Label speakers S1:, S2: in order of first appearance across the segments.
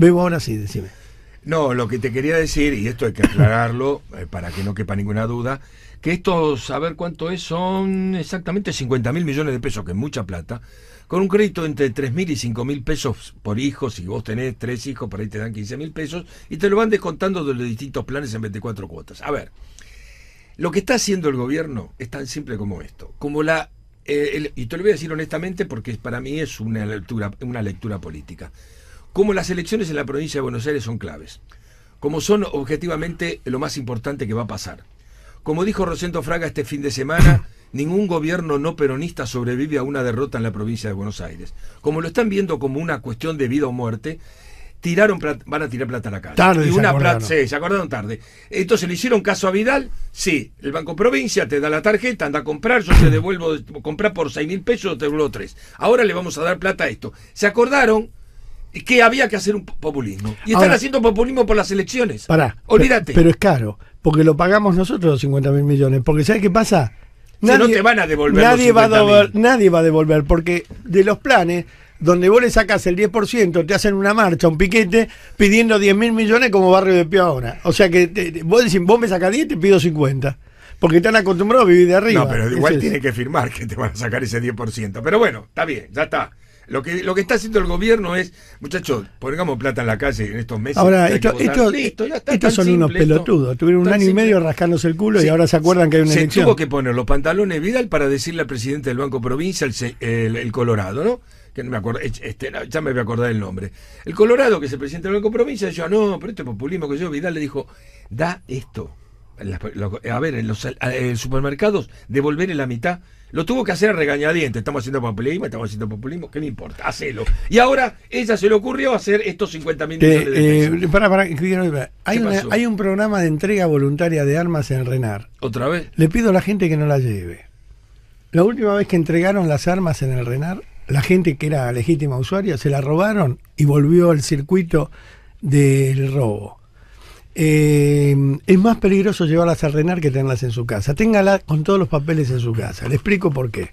S1: Bebo, ahora sí, decime.
S2: No, lo que te quería decir, y esto hay que aclararlo eh, para que no quepa ninguna duda, que esto, a ver cuánto es, son exactamente 50 mil millones de pesos, que es mucha plata, con un crédito entre 3 mil y 5 mil pesos por hijo, si vos tenés tres hijos, por ahí te dan 15 mil pesos, y te lo van descontando de los distintos planes en 24 cuotas. A ver, lo que está haciendo el gobierno es tan simple como esto, como la, eh, y te lo voy a decir honestamente porque para mí es una lectura, una lectura política como las elecciones en la provincia de Buenos Aires son claves, como son objetivamente lo más importante que va a pasar. Como dijo Rosendo Fraga este fin de semana, ningún gobierno no peronista sobrevive a una derrota en la provincia de Buenos Aires. Como lo están viendo como una cuestión de vida o muerte, tiraron van a tirar plata a la cara. una se acordaron. se acordaron tarde. Entonces le hicieron caso a Vidal, sí, el Banco Provincia te da la tarjeta, anda a comprar, yo te devuelvo, comprar por seis mil pesos, te devuelvo tres. Ahora le vamos a dar plata a esto. Se acordaron, que había que hacer un populismo. Y están haciendo populismo por las elecciones. Pará. Olvídate. Pero, es
S1: caro, porque lo pagamos nosotros los 50 mil millones. Porque ¿sabes qué pasa?
S2: Nadie, no te van a devolver. Nadie, va a devolver
S1: nadie va a devolver, porque de los planes donde vos le sacas el 10%, te hacen una marcha, un piquete, pidiendo 10 mil millones como barrio de Pío ahora. O sea que vos decís, vos me sacas 10, te pido 50. Porque están acostumbrados a vivir de arriba. No, pero igual tiene
S2: que firmar que te van a sacar ese 10%. Pero bueno, está bien, ya está. Lo que, lo que está haciendo el gobierno es, muchachos, pongamos plata en la calle en estos meses. Ahora, estos son unos pelotudos.
S1: Tuvieron un año y medio rascándose el culo y ahora se acuerdan que hay una se tuvo
S2: que poner los pantalones Vidal para decirle al presidente del Banco Provincia, el, Colorado, ¿no? que no me acuerdo, este, ya me voy a acordar el nombre. El Colorado, que es el presidente del Banco Provincia, yo no, pero este populismo que yo, Vidal le dijo, da esto a ver, en los supermercados Devolver en la mitad. Lo tuvo que hacer a regañadientes. Estamos haciendo populismo, estamos haciendo populismo. ¿Qué me importa? Hacelo. Y ahora ella se le ocurrió hacer estos 50 mil millones de eh, eh,
S1: para, hay, hay, un programa de entrega voluntaria de armas en Renar. ¿Otra vez? Le pido a la gente que no la lleve. La última vez que entregaron las armas en el Renar, la gente que era legítima usuaria se la robaron y volvió al circuito del robo. Eh, es más peligroso llevarlas al Renar que tenerlas en su casa. Téngalas con todos los papeles en su casa. Le explico por qué.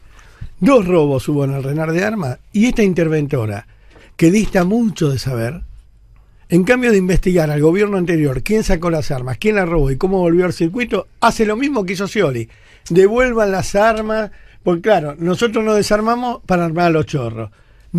S1: Dos robos hubo en el Renar de armas y esta interventora, que dista mucho de saber, en cambio de investigar al gobierno anterior quién sacó las armas, quién las robó y cómo volvió al circuito, hace lo mismo que hizo Scioli. Devuelvan las armas, porque claro, nosotros nos desarmamos para armar a los chorros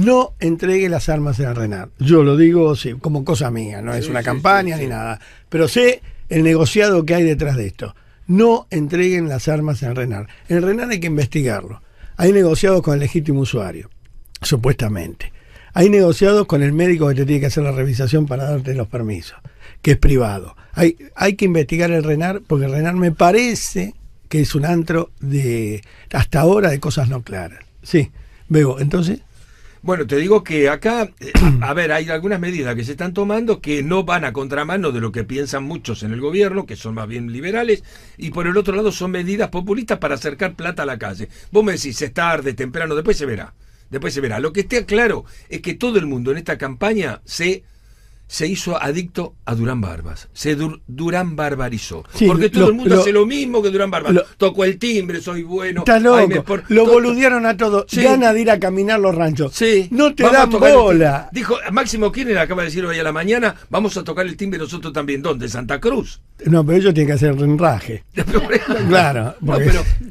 S1: no entregue las armas en Renar. Yo lo digo como cosa mía, no es una campaña ni nada. Pero sé el negociado que hay detrás de esto. No entreguen las armas en Renar. En Renar hay que investigarlo. Hay negociados con el legítimo usuario, supuestamente. Hay negociados con el médico que te tiene que hacer la revisación para darte los permisos, que es privado. Hay, hay que investigar el Renar, porque el Renar me parece que es un antro de, hasta ahora, de cosas no claras. Sí, veo, entonces.
S2: Bueno, te digo que acá, eh, a ver, hay algunas medidas que se están tomando que no van a contramano de lo que piensan muchos en el gobierno, que son más bien liberales, y por el otro lado son medidas populistas para acercar plata a la calle. Vos me decís, es tarde, temprano, después se verá. Después se verá. Lo que esté claro es que todo el mundo en esta campaña se se hizo adicto a Durán Barbas. Se Durán barbarizó. Porque todo el mundo hace lo mismo que Durán Barbas. Tocó el timbre, soy bueno. Lo
S1: boludearon a todos. se Gana de ir a caminar los ranchos. No te da bola.
S2: Dijo Máximo Kirchner, acaba de decir hoy a la mañana, vamos a tocar el timbre nosotros también. ¿Dónde? Santa Cruz.
S1: No, pero ellos tienen que hacer renraje.
S2: claro.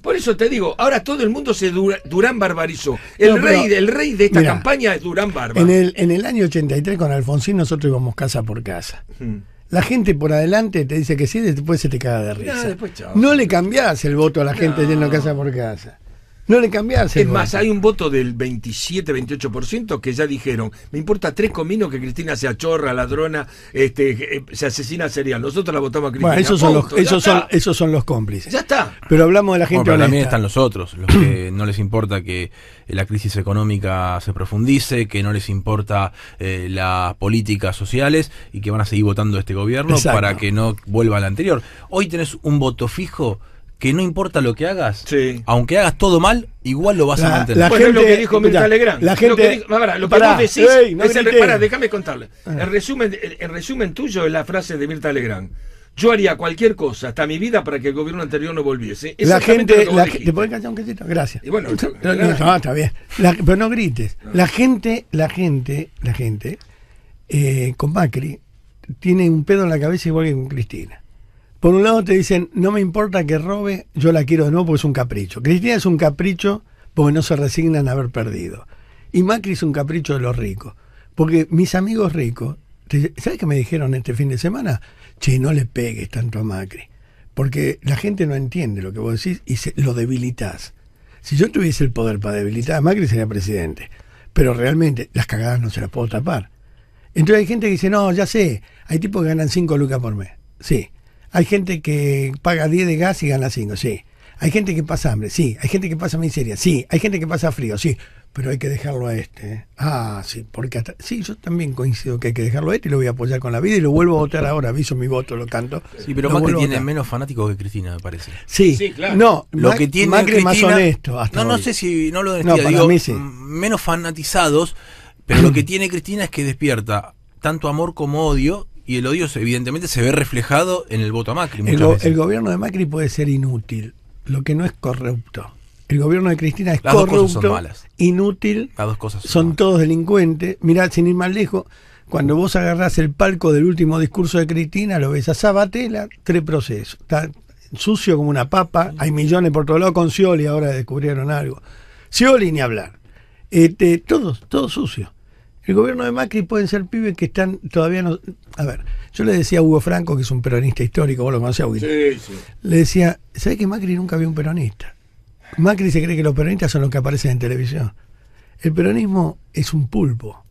S2: por eso te digo, ahora todo el mundo se dura, Durán barbarizó. El, rey, rey de esta campaña es Durán Barba. En el,
S1: en el año 83 con Alfonsín nosotros íbamos casa por casa. Hmm. La gente por adelante te dice que sí, después se te caga de risa. no le cambias el voto a la gente yendo casa por casa.
S2: No le cambiás. es más, hay un voto del 27, 28% que ya dijeron, me importa tres cominos que Cristina sea chorra, ladrona, este, eh, se asesina serial. Nosotros la votamos a Cristina. esos,
S1: son los, cómplices. Ya está. Pero hablamos de la gente pero También están
S3: los otros, los que no les importa que eh, la crisis económica se profundice, que no les importa eh, las políticas sociales y que van a seguir votando este gobierno para que no vuelva al anterior. Hoy tenés un voto fijo que no importa lo que hagas, aunque hagas todo mal, igual lo vas a mantener. La gente, es lo que dijo Mirta Legrand. La gente, lo que, dijo, lo vos decís, déjame contarle.
S2: Ah. El resumen, el, resumen tuyo es la frase de Mirta Legrand. Yo haría cualquier cosa, hasta mi vida, para que el gobierno anterior no volviese. La gente. La, ¿Te podés cantar un quesito? Gracias. está bien.
S1: pero no grites. La gente, la gente, la gente, eh, con Macri, tiene un pedo en la cabeza igual que con Cristina. Por un lado te dicen, no me importa que robe, yo la quiero de nuevo porque es un capricho. Cristina es un capricho porque no se resignan a haber perdido. Y Macri es un capricho de los ricos. Porque mis amigos ricos, ¿sabes qué me dijeron este fin de semana? Che, no le pegues tanto a Macri. Porque la gente no entiende lo que vos decís y lo debilitas. Si yo tuviese el poder para debilitar a Macri, sería presidente. Pero realmente las cagadas no se las puedo tapar. Entonces hay gente que dice, no, ya sé, hay tipos que ganan 5 lucas por mes. Sí, hay gente que paga 10 de gas y gana 5, sí. Hay gente que pasa hambre, sí. Hay gente que pasa miseria, sí. Hay gente que pasa frío, sí. Pero hay que dejarlo a este. ¿eh? Ah, sí, porque hasta... Sí, yo también coincido que hay que dejarlo a este y lo voy a apoyar con la vida y lo vuelvo a votar ahora. Aviso mi voto, lo canto. Sí, pero Macri tiene
S3: menos fanáticos que Cristina, me parece. Sí, claro. No, lo que tiene Macri Cristina, más honesto. no, no sé si. No lo menos fanatizados, pero lo que tiene Cristina es que despierta tanto amor como odio y el odio evidentemente se ve reflejado en el voto a Macri. El,
S1: gobierno de Macri puede ser inútil, lo que no es corrupto. El gobierno de Cristina es corrupto, inútil, cosas son, todos delincuentes. Mirá, sin ir más lejos, cuando vos agarrás el palco del último discurso de Cristina, lo ves a Sabatella, tres procesos. Está sucio como una papa, hay millones por todos lados con Scioli, ahora descubrieron algo. Scioli ni hablar. Este, todos, todos el gobierno de Macri pueden ser pibes que están todavía no. A ver, yo le decía a Hugo Franco, que es un peronista histórico, vos lo conocés, Hugo.
S2: Le
S1: decía, ¿sabés que Macri nunca vio un peronista? Macri se cree que los peronistas son los que aparecen en televisión. El peronismo es un pulpo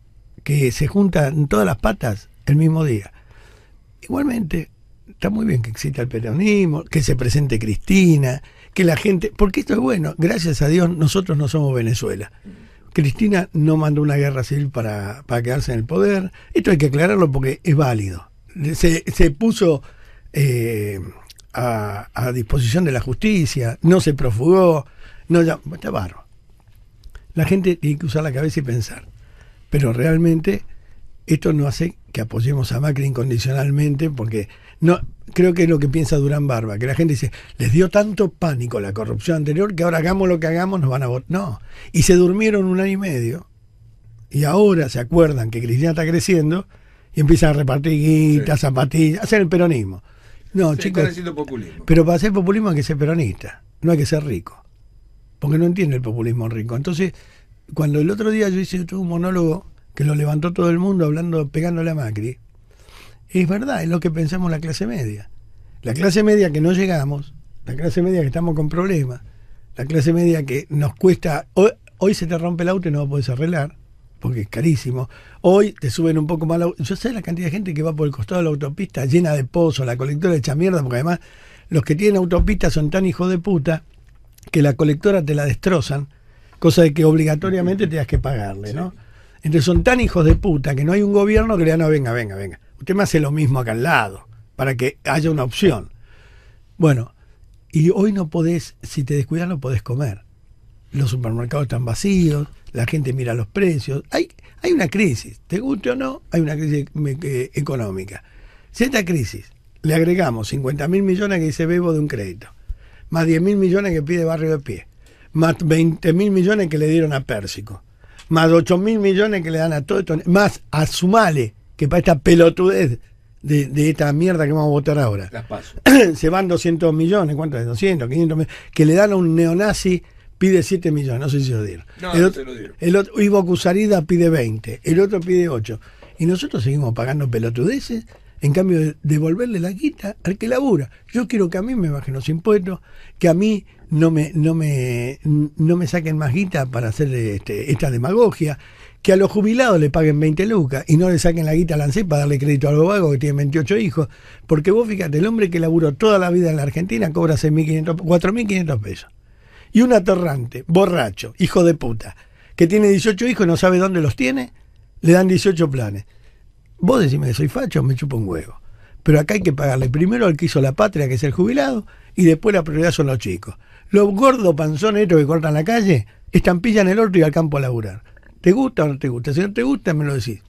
S1: que se junta en todas las patas el mismo día. Igualmente, está muy bien que exista el peronismo, que se presente Cristina, que la gente. Porque esto es bueno. Gracias a Dios, nosotros no somos Venezuela. Cristina no mandó una guerra civil para, para quedarse en el poder. Esto hay que aclararlo porque es válido. Se, puso eh, a, a, disposición de la justicia, no se profugó, no ya, está barro. La gente tiene que usar la cabeza y pensar. Pero realmente esto no hace que apoyemos a Macri incondicionalmente, porque no creo que es lo que piensa Durán Barba, que la gente dice, les dio tanto pánico la corrupción anterior que ahora hagamos lo que hagamos, nos van a votar. No, y se durmieron un año y medio, y ahora se acuerdan que Cristina está creciendo, y empiezan a repartir guitas, sí. zapatillas, hacer el peronismo. No, chicos, populismo. pero para hacer populismo hay que ser peronista, no hay que ser rico, porque no entiende el populismo rico. Entonces, cuando el otro día yo hice un monólogo que lo levantó todo el mundo hablando, pegándole a Macri, es verdad, es lo que pensamos la clase media. La clase media que no llegamos, la clase media que estamos con problemas, la clase media que nos cuesta, hoy, se te rompe el auto y no lo puedes arreglar, porque es carísimo. Hoy te suben un poco más la, Yo sé la cantidad de gente que va por el costado de la autopista llena de pozos, la colectora hecha mierda, porque además los que tienen autopista son tan hijos de puta que la colectora te la destrozan, cosa de que obligatoriamente tengas que pagarle, ¿no? Entonces son tan hijos de puta que no hay un gobierno que le diga, no, venga, venga, venga. Usted me hace lo mismo acá al lado, para que haya una opción. Bueno, y hoy no podés, si te descuidas, no podés comer. Los supermercados están vacíos, la gente mira los precios. Hay, hay una crisis, te guste o no, hay una crisis económica. Si esta crisis le agregamos 50 mil millones que dice Bebo de un crédito, más 10 mil millones que pide Barrio de Pie, más 20 mil millones que le dieron a Pérsico, más 8 mil millones que le dan a todo esto, más a Sumale, que para esta pelotudez de, esta mierda que vamos a votar ahora, se van 200 millones, ¿cuánto es? 200, 500 millones, que le dan a un neonazi pide 7 millones, no sé si lo dieron. No, el otro, se lo dieron. pide 20, el otro pide 8. Y nosotros seguimos pagando pelotudeces, en cambio de devolverle la quita al que labura. Yo quiero que a mí me bajen los impuestos, que a mí no me, no me, saquen más guita para hacer este, esta demagogia, que a los jubilados le paguen 20 lucas y no le saquen la guita a la para darle crédito a los vago que tiene 28 hijos. Porque vos fíjate, el hombre que laburó toda la vida en la Argentina cobra 4.500 pesos. Y un atorrante borracho, hijo de puta, que tiene 18 hijos y no sabe dónde los tiene, le dan 18 planes. Vos decime que soy facho, me chupo un huevo. Pero acá hay que pagarle primero al que hizo la patria, que es el jubilado, y después la prioridad son los chicos. Los gordos estos que cortan la calle estampillan el orto y al campo a laburar. ¿Te gusta o no te gusta? Si no te gusta, me lo decís.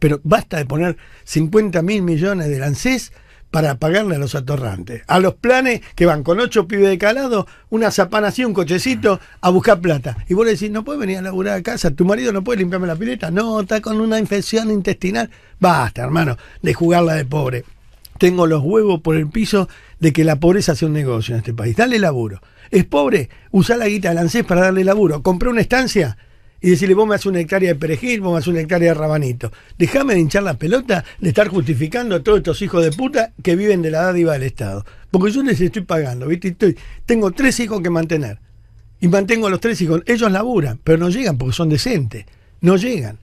S1: Pero basta de poner 50 mil millones de lancés para pagarle a los atorrantes. A los planes que van con ocho pibes de calado, una zapana así, un cochecito, a buscar plata. Y vos le decís, no puedes venir a laburar a casa, tu marido no puede limpiarme la pileta. No, está con una infección intestinal. Basta, hermano, de jugarla de pobre. Tengo los huevos por el piso de que la pobreza sea un negocio en este país. Dale laburo. Es pobre, usá la guita del ANSES para darle laburo. Compré una estancia y decirle, vos me haces una hectárea de perejil, vos me haces una hectárea de rabanito. Déjame de hinchar la pelota de estar justificando a todos estos hijos de puta que viven de la dádiva del Estado. Porque yo les estoy pagando, ¿viste? Estoy, tengo tres hijos que mantener. Y mantengo a los tres hijos. Ellos laburan, pero no llegan porque son decentes. No llegan.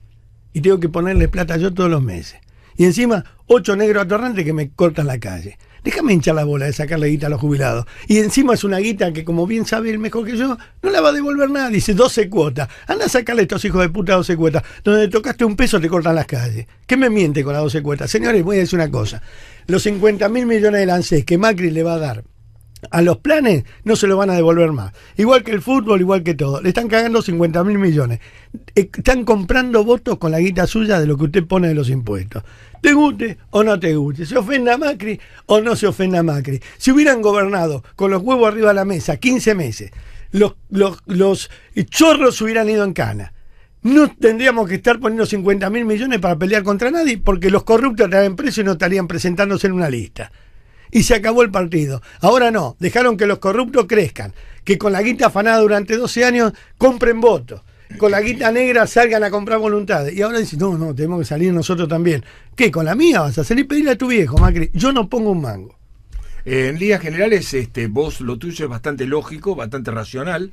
S1: Y tengo que ponerles plata yo todos los meses. Y encima, ocho negros atorrantes que me cortan la calle déjame hinchar la bola de sacarle guita a los jubilados. Y encima es una guita que, como bien sabe el mejor que yo, no la va a devolver nada. Dice 12 cuotas. Anda a sacarle a estos hijos de puta 12 cuotas. Donde tocaste un peso te cortan las calles. ¿Qué me miente con las 12 cuotas? Señores, voy a decir una cosa. Los 50 mil millones de lances que Macri le va a dar a los planes, no se lo van a devolver más. Igual que el fútbol, igual que todo. Le están cagando 50 mil millones. Eh, están comprando votos con la guita suya de lo que usted pone de los impuestos. Te guste o no te guste. Se ofenda a Macri o no se ofenda a Macri. Si hubieran gobernado con los huevos arriba de la mesa 15 meses, los, los chorros hubieran ido en cana. No tendríamos que estar poniendo 50 mil millones para pelear contra nadie porque los corruptos estarían presos y no estarían presentándose en una lista y se acabó el partido. Ahora no, dejaron que los corruptos crezcan, que con la guita afanada durante 12 años compren votos, con la guita negra salgan a comprar voluntades. Y ahora dicen, no, no, tenemos que salir nosotros también. ¿Qué? ¿Con la mía vas a salir pedirle a tu viejo, Macri? Yo no pongo un mango.
S2: Eh, en líneas generales, este, vos lo tuyo es bastante lógico, bastante racional.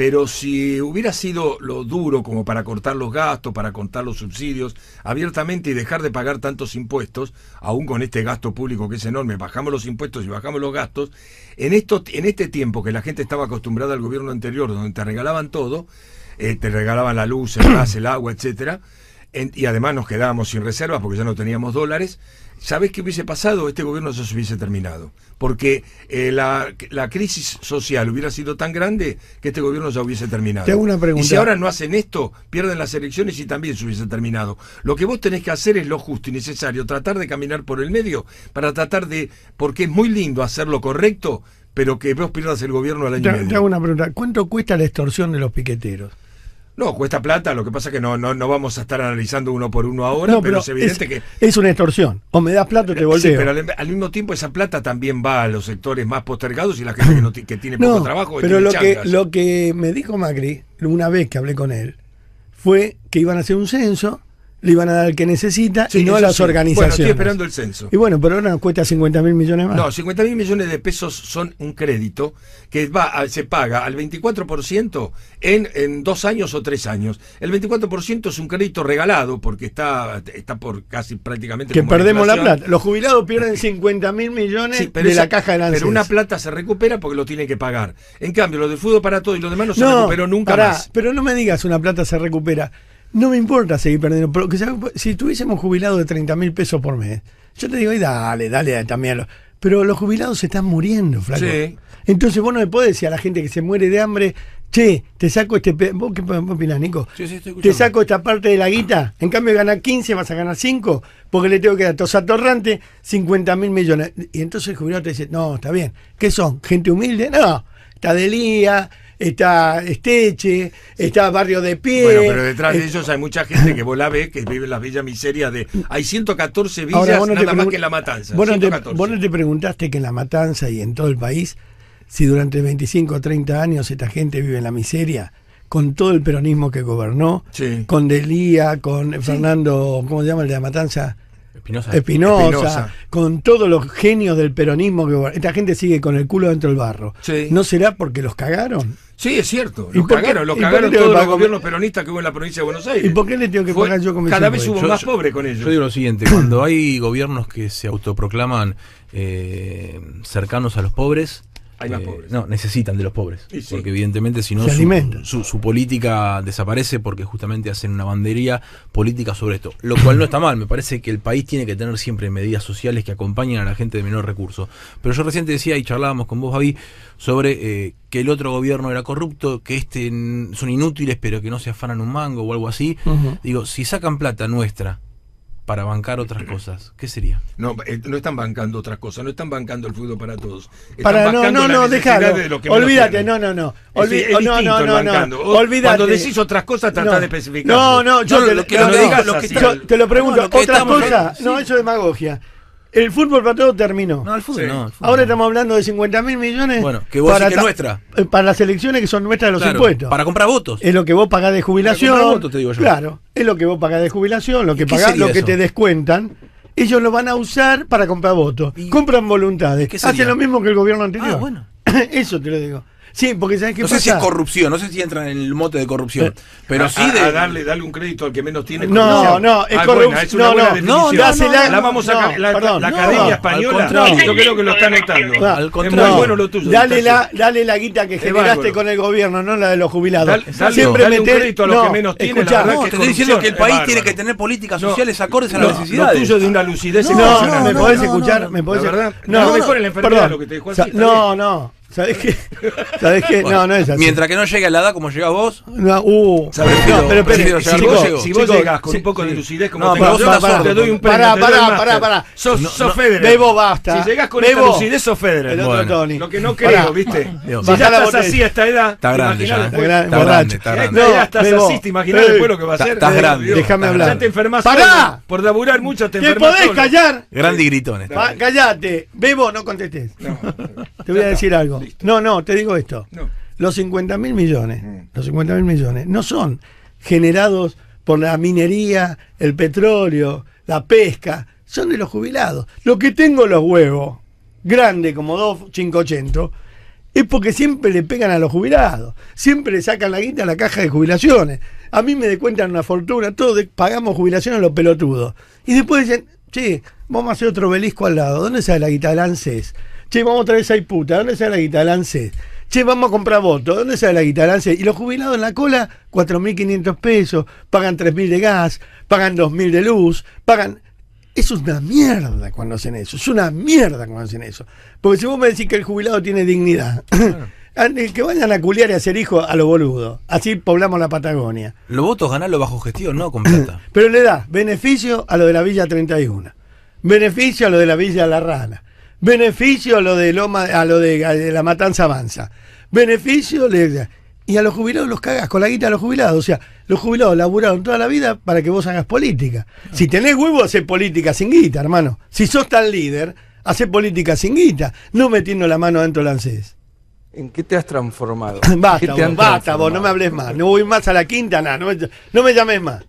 S2: Pero si hubiera sido lo duro como para cortar los gastos, para contar los subsidios abiertamente y dejar de pagar tantos impuestos, aún con este gasto público que es enorme, bajamos los impuestos y bajamos los gastos, en, en este tiempo que la gente estaba acostumbrada al gobierno anterior, donde te regalaban todo, eh, te regalaban la luz, el gas, el agua, etcétera, y además nos quedábamos sin reservas porque ya no teníamos dólares, ¿sabés qué hubiese pasado? Este gobierno ya se hubiese terminado. Porque eh, la, crisis social hubiera sido tan grande que este gobierno ya hubiese terminado. una pregunta. Y si ahora no hacen esto, pierden las elecciones y también se hubiese terminado. Lo que vos tenés que hacer es lo justo y necesario, tratar de caminar por el medio para tratar de, porque es muy lindo hacer lo correcto, pero que vos pierdas el gobierno al año Te hago
S1: una pregunta. ¿Cuánto cuesta la extorsión de los piqueteros?
S2: No, cuesta plata, lo que pasa es que no, no, no vamos a estar analizando uno por uno ahora, pero, es evidente que.
S1: Es una extorsión. O me das plata o te volteo. pero
S2: em, al, mismo tiempo esa plata también va a los sectores más postergados y la gente que, tiene poco trabajo. pero lo que, lo
S1: que me dijo Macri, una vez que hablé con él, fue que iban a hacer un censo le iban a dar al que necesita y no a las organizaciones. Bueno, estoy esperando el censo. Y bueno, pero ahora nos cuesta 50 mil millones más. No,
S2: 50 mil millones de pesos son un crédito que va se paga al 24% en, en dos años o tres años. El 24% es un crédito regalado porque está, está por casi prácticamente. Que perdemos la plata. Los jubilados pierden 50 mil millones de la caja de la Pero una plata se recupera porque lo tienen que pagar. En cambio, lo de fútbol para todo y los demás no, se recuperó nunca más.
S1: Pero no me digas una plata se recupera. No me importa seguir perdiendo, pero si tuviésemos jubilado de 30 mil pesos por mes, yo te digo, dale, dale también. Pero los jubilados se están muriendo, flaco. Sí. Entonces vos no le podés decir a la gente que se muere de hambre, che, te saco este... ¿Vos qué Nico? te saco esta parte de la guita, en cambio ganas 15, vas a ganar 5, porque le tengo que dar tos atorrante 50 mil millones. Y entonces el jubilado te dice, no, está bien. ¿Qué son? ¿Gente humilde? No, está de está Esteche, está Barrio de Pie. Bueno, pero detrás de eh,
S2: ellos hay mucha gente que vos la ves, que vive en las villas miserias de... Hay 114 villas nada más que La Matanza. Vos no,
S1: te, preguntaste que en La Matanza y en todo el país, si durante 25 o 30 años esta gente vive en la miseria con todo el peronismo que gobernó, con Delía, con Fernando, ¿cómo se llama el de la Matanza?
S3: Espinosa. Espinosa,
S1: con todos los genios del peronismo que esta gente sigue con el culo dentro del barro. ¿No será porque los cagaron?
S2: Sí, es cierto. Los cagaron, los cagaron todos los gobiernos peronistas que hubo en la provincia de Buenos Aires. ¿Y por qué le tengo que pagar yo con Cada vez hubo más pobres con ellos. Yo
S3: digo lo siguiente, cuando hay gobiernos que se autoproclaman eh, cercanos a los pobres, hay más eh, pobres. No, necesitan de los pobres. Porque evidentemente si no su, política desaparece porque justamente hacen una bandería política sobre esto. Lo cual no está mal, me parece que el país tiene que tener siempre medidas sociales que acompañen a la gente de menor recurso. Pero yo reciente decía y charlábamos con vos, Javi, sobre eh, que el otro gobierno era corrupto, que este son inútiles pero que no se afanan un mango o algo así. Digo, si sacan plata nuestra para bancar otras cosas, ¿qué sería? No, eh, no están bancando otras cosas, no están bancando el fútbol para todos. para no, no, no,
S1: déjalo. Olvídate, no, no, no. Olvídate, no, no, no, Olvídate. Cuando decís otras cosas, tratás de especificar. No, no, yo te, lo, que lo digas, yo te lo pregunto, otras cosas, no, eso es demagogia. El fútbol para todos terminó. No, el fútbol Ahora estamos hablando de 50 mil millones. para nuestra. Eh, para las elecciones que son nuestras de los impuestos.
S3: Para comprar votos.
S1: Es lo que vos pagás de jubilación. te digo Claro, es lo que vos pagás de jubilación, lo que pagás, lo que te descuentan. Ellos lo van a usar para comprar votos. Compran voluntades. Hacen lo mismo que el gobierno ah, anterior. Ah, bueno.
S3: eso te lo digo. Sí, porque que no sé si es corrupción, no sé si entran en el mote de corrupción, eh, pero a, sí de
S2: darle, un crédito al que menos tiene. No, no, es ah, corrupción no, no, dásela no, la vamos a la, la Academia Española. Yo creo que lo está anectando. es muy bueno lo tuyo. Dale la,
S1: dale la guita que generaste con el gobierno, no la de los jubilados. Dale,
S3: Siempre dale meter, un crédito a los que menos tienen. No, te estoy diciendo que el país tiene que tener políticas sociales acordes a las necesidades. Lo de una lucidez. No, no, me podés escuchar, No, No,
S1: no. ¿Sabes qué? ¿Sabes qué? no, no es así. Mientras
S3: que no llegue a la edad como llegas vos.
S1: No, uh,
S3: No, pero, pero si, vos, si llegas con un poco de lucidez como no, tengo, yo para, te doy un Pará, pará, pará,
S1: pará. Sos, no, Federer. Bebo basta. Si llegas con Bebo, lucidez,
S2: sos Federer. Lo que no creo, ¿viste? si ya estás así a esta edad. Está grande ya. Está grande, está grande. Ya estás así, te
S1: después lo que va a ser. Estás grande. Déjame hablar. Ya te
S2: enfermas. ¡Pará! Por laburar mucho te
S1: enfermas. ¿Te podés callar?
S3: Grande y gritón.
S1: Callate. Bebo, no contestes. Te voy a decir algo no, no, te digo esto. Los 50 mil millones, mm. los millones, no son generados por la minería, el petróleo, la pesca, son de los jubilados. Lo que tengo los huevos, grande como dos 580, es porque siempre le pegan a los jubilados, siempre le sacan la guita a la caja de jubilaciones. A mí me descuentan una fortuna, todos pagamos jubilaciones a los pelotudos. Y después dicen, sí, vamos a hacer otro belisco al lado. ¿Dónde sale la guita del ANSES? Che, vamos a traer esa puta. ¿Dónde sale la guitarra? El Che, vamos a comprar votos. ¿Dónde sale la guitarra? Y los jubilados en la cola, 4.500 pesos. Pagan 3.000 de gas, pagan 2.000 de luz, pagan. Es una mierda cuando hacen eso. Es una mierda cuando hacen eso. Porque si vos me decís que el jubilado tiene dignidad. el eh, Que vayan a culiar y a hacer hijo a lo boludo. Así poblamos la Patagonia.
S3: Los votos los bajo gestión, no con
S1: Pero le da beneficio a lo de la Villa 31. Beneficio a lo de la Villa La Rana. Beneficio a lo de, Loma, a lo de, la matanza avanza. Beneficio le, y a los jubilados los cagas con la guita a los jubilados. O sea, los jubilados laburaron toda la vida para que vos hagas política. Ah. Si tenés huevo, haces política sin guita, hermano. Si sos tan líder, haces política sin guita, no metiendo la mano dentro del ANSES. ¿En qué te has transformado? basta, basta, vos, no me hables más. No voy más a la quinta, nada, no me llames más.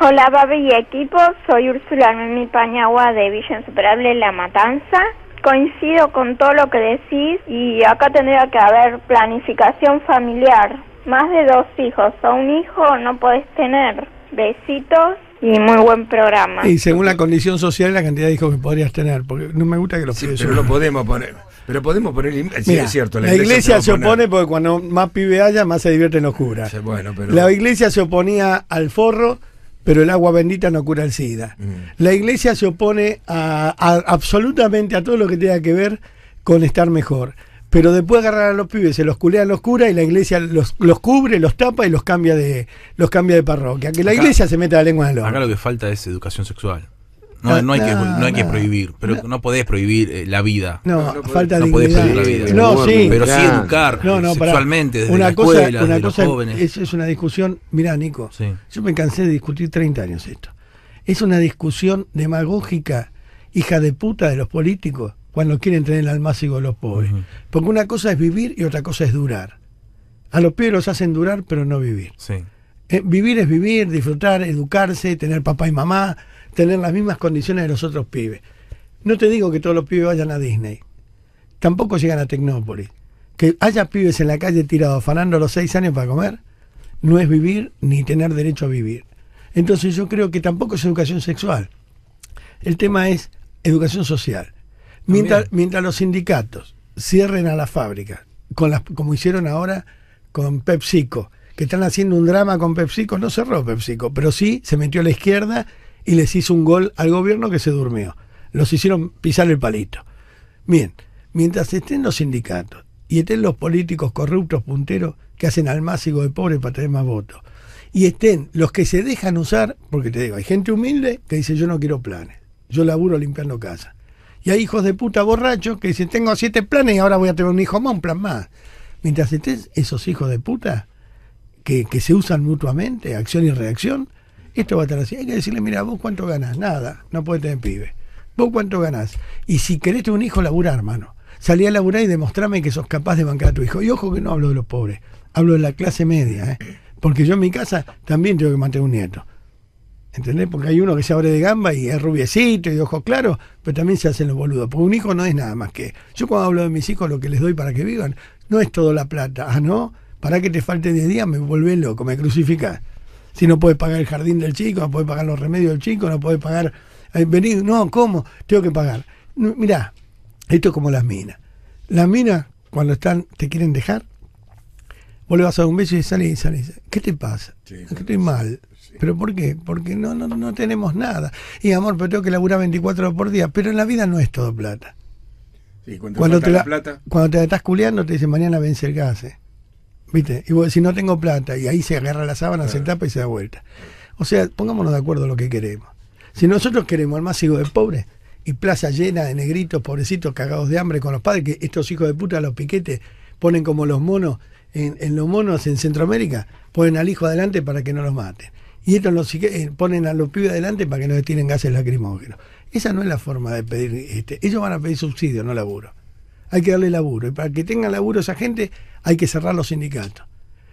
S3: Hola, Babi y equipo. Soy Úrsula Mimi Pañagua de Villa Insuperable La Matanza. Coincido con todo lo que decís y acá tendría que haber planificación familiar. Más de dos hijos o un hijo no podés tener. Besitos y muy buen programa. Y
S1: según la condición social, la cantidad de hijos que podrías tener, porque no me
S2: gusta que los sí, Pero lo podemos poner. Pero podemos poner. Sí, es cierto. La, iglesia, se opone
S1: porque cuando más pibe haya, más se divierte en curas.
S2: bueno, La
S1: iglesia se oponía al forro pero el agua bendita no cura el SIDA. La iglesia se opone a, absolutamente a todo lo que tenga que ver con estar mejor. Pero después agarrar a los pibes, se los culean los curas y la iglesia los, los, cubre, los tapa y los cambia de, los cambia de parroquia. Que la iglesia se meta la lengua en el ojo.
S3: Acá lo que falta es educación sexual. No, no, hay, que, no hay que prohibir, pero no, podés prohibir la vida. No,
S1: falta de podés la vida. No, sí. Pero sí educar sexualmente desde una la cosa, escuela, una los jóvenes. Es, es, una discusión, mirá Nico, yo me cansé de discutir 30 años esto. Es una discusión demagógica, hija de puta de los políticos, cuando quieren tener el almacigo de los pobres. Porque una cosa es vivir y otra cosa es durar. A los pibes los hacen durar, pero no vivir. Eh, vivir es vivir, disfrutar, educarse, tener papá y mamá, tener las mismas condiciones de los otros pibes. No te digo que todos los pibes vayan a Disney, tampoco llegan a Tecnópolis. Que haya pibes en la calle tirados afanando los seis años para comer, no es vivir ni tener derecho a vivir. Entonces yo creo que tampoco es educación sexual. El tema es educación social. Mientras, mientras los sindicatos cierren a las fábricas, con las, como hicieron ahora con PepsiCo, que están haciendo un drama con PepsiCo, no cerró PepsiCo, pero sí se metió a la izquierda y les hizo un gol al gobierno que se durmió. Los hicieron pisar el palito. Bien, mientras estén los sindicatos y estén los políticos corruptos punteros que hacen al máximo de pobre para tener más votos, y estén los que se dejan usar, porque te digo, hay gente humilde que dice yo no quiero planes, yo laburo limpiando casa. Y hay hijos de puta borrachos que dicen tengo siete planes y ahora voy a tener un hijo más, un plan más. Mientras estén esos hijos de puta que, que se usan mutuamente, acción y reacción, esto va a estar así. Hay que decirle, mira, vos cuánto ganás, nada, no puedes tener pibe. Vos cuánto ganás. Y si querés tener un hijo, laburar, hermano. Salí a laburar y demostrame que sos capaz de bancar a tu hijo. Y ojo que no hablo de los pobres, hablo de la clase media, ¿eh? Porque yo en mi casa también tengo que mantener un nieto. ¿Entendés? Porque hay uno que se abre de gamba y es rubiecito y de ojos claros, pero también se hacen los boludos. Porque un hijo no es nada más que. Yo cuando hablo de mis hijos, lo que les doy para que vivan, no es todo la plata. Ah, no, para que te falte 10 días me vuelve loco, me crucificás si no puedes pagar el jardín del chico, no puedes pagar los remedios del chico, no puedes pagar. Eh, venir, no, ¿cómo? Tengo que pagar. mirá, esto es como las minas. Las minas, cuando están, te quieren dejar, vos vas a dar un beso y y sale. ¿Qué te pasa? ¿Qué estoy mal. ¿Pero por qué? Porque no, no, no tenemos nada. Y amor, pero tengo que laburar 24 horas por día. Pero en la vida no es todo plata.
S2: cuando, te la, plata.
S1: cuando te estás culeando, te dicen mañana vence el gas. Eh". ¿Viste? Y vos decís, no tengo plata, y ahí se agarra la sábana, se tapa y se da vuelta. O sea, pongámonos de acuerdo lo que queremos. Si nosotros queremos al más hijo de pobre y plaza llena de negritos, pobrecitos, cagados de hambre con los padres, que estos hijos de puta, los piquetes, ponen como los monos, en, los monos en Centroamérica, ponen al hijo adelante para que no los maten. Y estos los, eh, ponen a los pibes adelante para que no les tiren gases lacrimógenos. Esa no es la forma de pedir. Este, ellos van a pedir subsidio, no laburo. Hay que darle laburo. Y para que tengan laburo esa gente, hay que cerrar los sindicatos.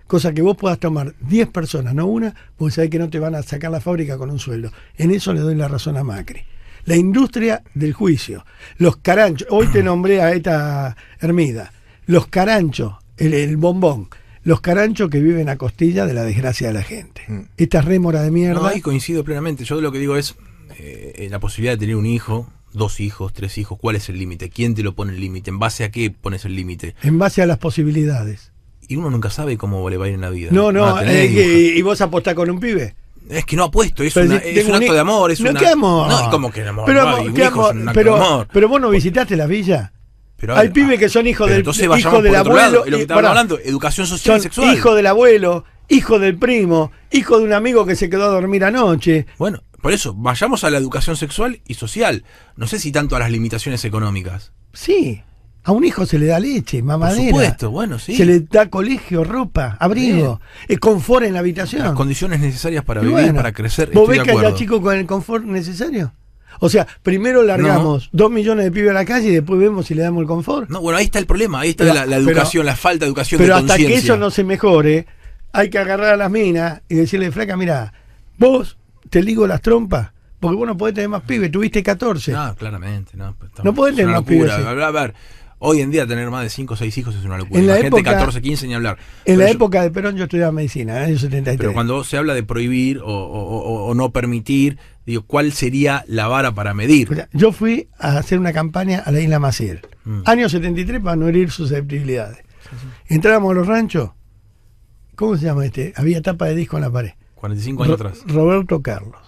S1: Cosa que vos puedas tomar 10 personas, no una, porque sabés que no te van a sacar la fábrica con un sueldo. En eso le doy la razón a Macri. La industria del juicio, los caranchos, hoy te nombré a esta Hermida, los caranchos, el, bombón, los caranchos que viven a costilla de la desgracia de la gente. Mm. Esta rémora de mierda. No, ahí
S3: coincido plenamente. Yo lo que digo es eh, la posibilidad de tener un hijo dos hijos, tres hijos? ¿Cuál es el límite? ¿Quién te lo pone el límite? ¿En base a qué pones el límite?
S1: En base a las posibilidades.
S3: Y uno nunca sabe cómo le va a ir en la vida. No, no, ah, ¿y vos apostás con un pibe? Es que no apuesto, es, es un acto de amor. Es ¿qué amor? ¿cómo que amor? Pero, no, amor? pero,
S1: pero vos no visitaste la villa. Pero Hay pibes ah, que son hijos del, hijo del abuelo. Lado, lo que eh, hablando, educación social sexual. Hijo del abuelo, hijo del primo, hijo de un amigo que se quedó a dormir anoche.
S3: Bueno, por eso, vayamos a la educación sexual y social. No sé si tanto a las limitaciones económicas.
S1: Sí. A un hijo se le da leche, mamadera. Por supuesto, bueno, sí. Se le da colegio, ropa, abrigo,
S3: Es eh, confort en la habitación. Las condiciones necesarias para vivir, para crecer. ¿Vos ves que haya
S1: chico con el confort necesario? O sea, primero largamos dos millones de pibes a la calle y después vemos si le damos el confort.
S3: No, bueno, ahí está el problema, ahí está la, educación, la falta de educación Pero hasta que eso no
S1: se mejore, hay que agarrar a las minas y decirle, flaca, mira, vos te ligo las trompas. Porque vos no podés tener más pibes, tuviste 14. No, claramente, no. Pues, no podés tener más pibes.
S3: A ver, hoy en día tener más de 5 o 6 hijos es una locura. En la época, 14, 15 ni hablar. En la
S1: época de Perón yo estudiaba medicina, en el año 73. Pero
S3: cuando se habla de prohibir o, no permitir, digo, ¿cuál sería la vara para medir?
S1: Yo fui a hacer una campaña a la isla Maciel, mm. año 73, para no herir susceptibilidades. Entrábamos a los ranchos, ¿cómo se llama este? Había tapa de disco en la
S3: pared. 45 años atrás.
S1: Roberto Carlos.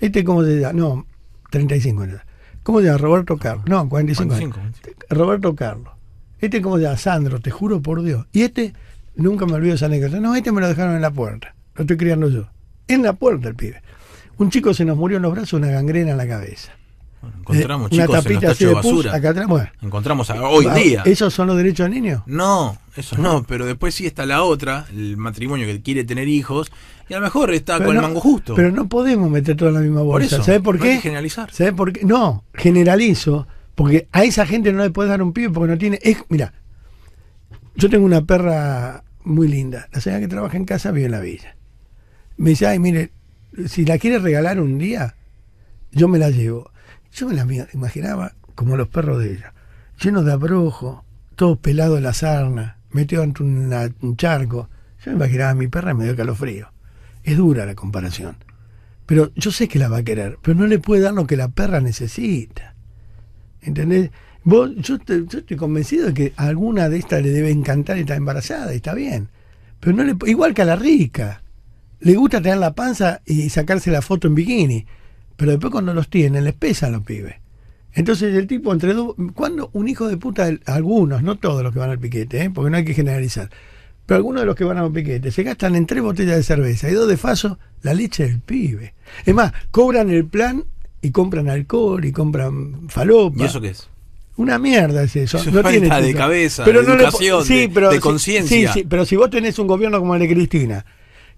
S1: Este, ¿cómo se llama? No, 35 años. ¿Cómo se llama? Roberto ah, Carlos. No, 45, años. Roberto Carlos. Este, ¿cómo se llama? Sandro, te juro por Dios. Y este, nunca me olvido esa negra. No, este me lo dejaron en la puerta. Lo estoy criando yo. En la puerta el pibe. Un chico se nos murió en los brazos, una gangrena en la cabeza.
S3: Bueno, encontramos eh, chicos una tapita en los de basura. acá atrás, Encontramos a hoy ah, día. ¿Esos
S1: son los derechos del niño?
S3: No. Eso no, pero después sí está la otra, el matrimonio que quiere tener hijos, y a lo mejor está con el mango justo. Pero
S1: no podemos meter todo en la misma bolsa. por qué? Hay generalizar. por No, generalizo, porque a esa gente no le puedes dar un pibe porque no tiene. Es, mira, yo tengo una perra muy linda. La señora que trabaja en casa vive en la villa. Me dice, ay, mire, si la quiere regalar un día, yo me la llevo. Yo me la imaginaba como los perros de ella, llenos de abrojo, Todo pelado de la sarna metido ante un charco. Yo me imaginaba a mi perra y me dio calofrío. Es dura la comparación. Pero yo sé que la va a querer, pero no le puede dar lo que la perra necesita. ¿Entendés? Vos, yo, estoy convencido de que alguna de estas le debe encantar y está embarazada y está bien. Pero no le, igual que a la rica. Le gusta tener la panza y sacarse la foto en bikini. Pero después cuando los tiene les pesa a los pibes. Entonces el tipo entre dos, cuando un hijo de puta, algunos, no todos los que van al piquete, ¿eh? porque no hay que generalizar, pero algunos de los que van al piquete se gastan en tres botellas de cerveza y dos de faso, la leche del pibe. Es más, cobran el plan y compran alcohol y compran falopa. ¿Y eso qué es? Una mierda es eso. no falta de cabeza, de educación, de, conciencia. pero si vos tenés un gobierno como el de Cristina,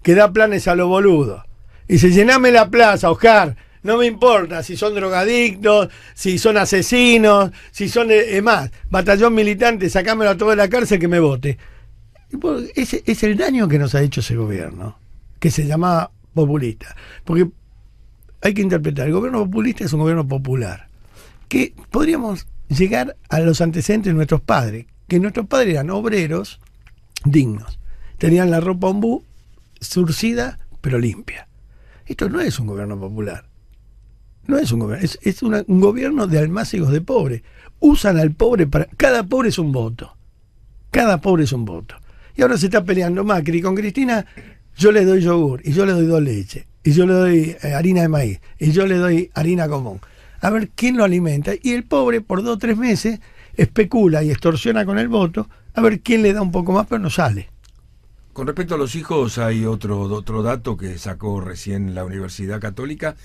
S1: que da planes a los boludos, y se llename la plaza, Oscar, no me importa si son drogadictos, si son asesinos, si son. Eh, más, batallón militante, sacámelo a todos de la cárcel que me vote. Ese es el daño que nos ha hecho ese gobierno, que se llamaba populista. Porque hay que interpretar: el gobierno populista es un gobierno popular. Que podríamos llegar a los antecedentes de nuestros padres, que nuestros padres eran obreros dignos. Tenían la ropa ombú surcida pero limpia. Esto no es un gobierno popular. No es un gobierno, es, un gobierno de almácigos de pobres. Usan al pobre para. Cada pobre es un voto. Cada pobre es un voto. Y ahora se está peleando Macri con Cristina. Yo le doy yogur y yo le doy dos leches y yo le doy eh, harina de maíz y yo le doy harina común. A ver quién lo alimenta. Y el pobre por dos o tres meses especula y extorsiona con el voto a ver quién le da un poco más, pero no sale.
S2: Con respecto a los hijos, hay otro, otro dato que sacó recién la Universidad Católica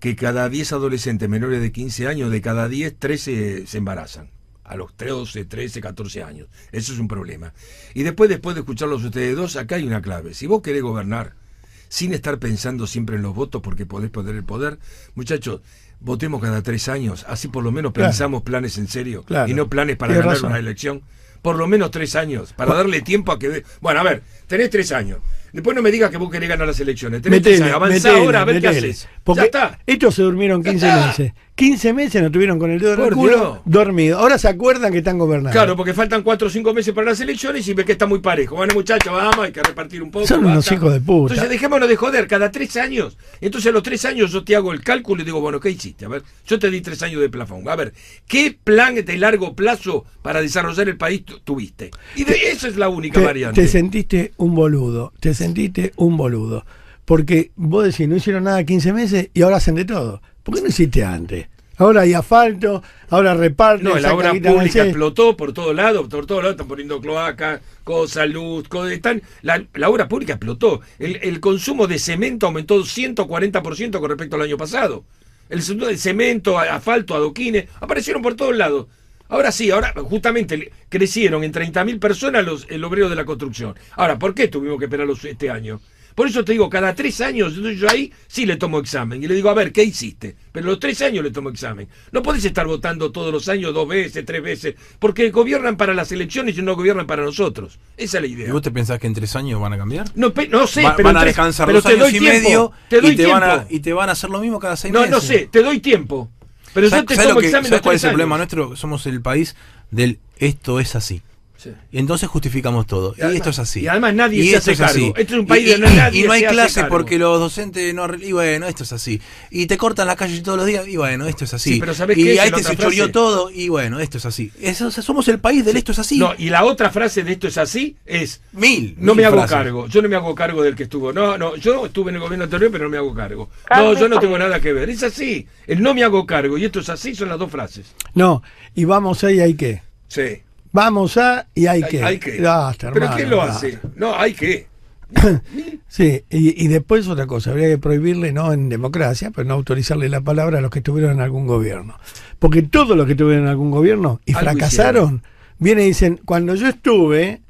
S2: que cada 10 adolescentes menores de 15 años, de cada 10, 13 se embarazan. A los 12, 13, 14 años. Eso es un problema. Y después, después de escucharlos ustedes dos, acá hay una clave. Si vos querés gobernar sin estar pensando siempre en los votos porque podés perder el poder, muchachos, votemos cada tres años. Así por lo menos pensamos planes en serio y no planes para ganar una elección por lo menos tres años para darle tiempo a que. Bueno, a ver, tenés tres años. Después no me digas que vos querés ganar las elecciones. Tenés tres años. Avanzá ahora a ver qué haces. Porque está.
S1: estos se durmieron 15 meses. 15 meses nos tuvieron con el dedo del culo dormido. Ahora se acuerdan que están gobernando. Claro,
S2: porque faltan 4 o 5 meses para las elecciones y ve que está muy parejo. Bueno, muchachos, vamos, hay que repartir un poco. Son unos hijos de puta. Entonces dejémonos de joder, cada 3 años. Entonces a los 3 años yo te hago el cálculo y digo, bueno, ¿qué hiciste? A ver, yo te di 3 años de plafón. A ver, ¿qué plan de largo plazo para desarrollar el país tuviste? Y de eso es la única variante. Te
S1: sentiste un boludo, te sentiste un boludo. Porque vos decís, no hicieron nada 15 meses y ahora hacen de todo. ¿Por qué no hiciste antes? Ahora hay asfalto, ahora reparto. No, la obra pública
S2: explotó por todos lados, por todos lados están poniendo cloacas, cosas, luz, están, la, obra pública explotó. El, consumo de cemento aumentó 140% con respecto al año pasado. El, de cemento, asfalto, adoquines, aparecieron por todos lados. Ahora sí, ahora justamente crecieron en 30.000 personas los, el obrero de la construcción. Ahora, ¿por qué tuvimos que esperarlos este año? Por eso te digo, cada tres años, yo ahí sí le tomo examen. Y le digo, a ver, ¿qué hiciste? Pero los tres años le tomo examen. No podés estar votando todos los años dos veces, tres veces, porque gobiernan para las elecciones y no
S3: gobiernan para nosotros. Esa es la idea. ¿Y vos te pensás que en tres años van a cambiar? No, sé, pero van a descansar dos años y medio y, te Van a, y te van a hacer lo mismo cada seis meses. No, no sé, te doy tiempo. Pero yo te tomo examen ¿sabes cuál es el problema nuestro? Somos el país del esto es así. Y entonces justificamos todo. Y, esto es así. Y además nadie se hace cargo. y, no hay clase porque los docentes no. Y bueno, esto es así. Y te cortan la calle todos los días. Y bueno, esto es así. y a este se todo. Y bueno, esto es así. somos el país del esto es así. No, y la
S2: otra frase de esto es así es. Mil. No me hago cargo. Yo no me hago cargo del que estuvo. No, no. Yo estuve en el gobierno anterior, pero no me hago cargo. no, yo no tengo nada que ver. Es así. El no me hago cargo y esto es así son las dos frases.
S1: No. Y vamos ahí, ¿hay que Sí vamos a y hay, que. Hay que. ¿Pero ¿qué lo hace?
S2: No, hay que.
S1: sí, y, después otra cosa, habría que prohibirle, no en democracia, pero no autorizarle la palabra a los que estuvieron en algún gobierno. Porque todos los que estuvieron en algún gobierno y fracasaron, vienen y dicen, cuando yo estuve,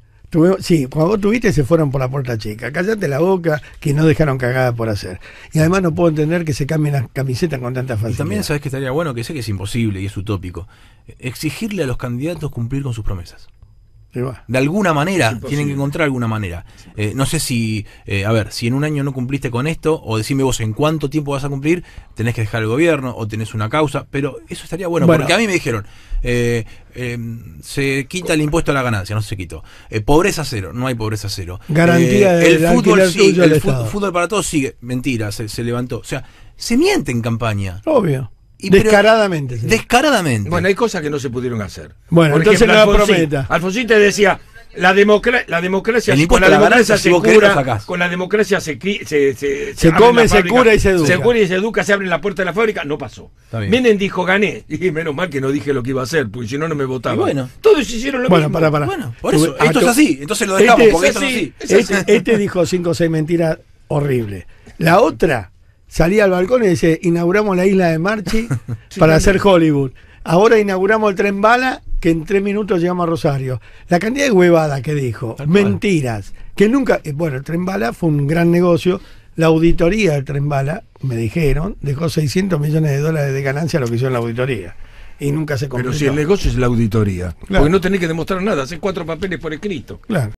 S1: sí, cuando vos tuviste se fueron por la puerta chica, cállate la boca, que no dejaron cagada por hacer. Y además no puedo entender que se cambien las camisetas con tanta facilidad. Y también
S3: sabes que estaría bueno, que sé que es imposible y es utópico, exigirle a los candidatos cumplir con sus promesas. De alguna manera, tienen que encontrar alguna manera. Eh, no sé si, eh, a ver, si en un año no cumpliste con esto, o decime vos en cuánto tiempo vas a cumplir, tenés que dejar el gobierno o tenés una causa, pero eso estaría bueno, porque a mí me dijeron, eh, se quita el impuesto a la ganancia, no se quitó. pobreza cero, no hay pobreza cero. Garantía El fútbol el fútbol, para todos sigue, mentira, se, se levantó. O sea, se miente en campaña. Obvio descaradamente. Descaradamente. Bueno, hay cosas que no se pudieron hacer. Bueno, entonces ejemplo, no Alfonsín, prometa. te decía,
S2: la, la democracia, con la, democracia se cura, con la democracia se, se, se, come, se cura y se educa. Se cura y se educa, se abre la puerta de la fábrica, no pasó. Menem dijo, gané. Y menos mal que no dije lo que iba a hacer, porque si no, no me votaba Bueno. Todos hicieron lo bueno, Para, para. Bueno, por
S1: eso, esto es ah, así, entonces lo este dejamos, este, porque es así. Este, este dijo cinco o seis mentiras horribles. La otra salía al balcón y decía, inauguramos la isla de Marchi para hacer Hollywood. Ahora inauguramos el tren bala que en tres minutos llegamos a Rosario. La cantidad de huevada que dijo, mentiras, que nunca... Eh, bueno, el tren bala fue un gran negocio. La auditoría del tren bala, me dijeron, dejó 600 millones de dólares de ganancia a lo que hizo la
S2: auditoría y nunca se compró. Pero si el negocio es la auditoría, porque no tenés que demostrar nada, haces cuatro papeles por escrito. Claro.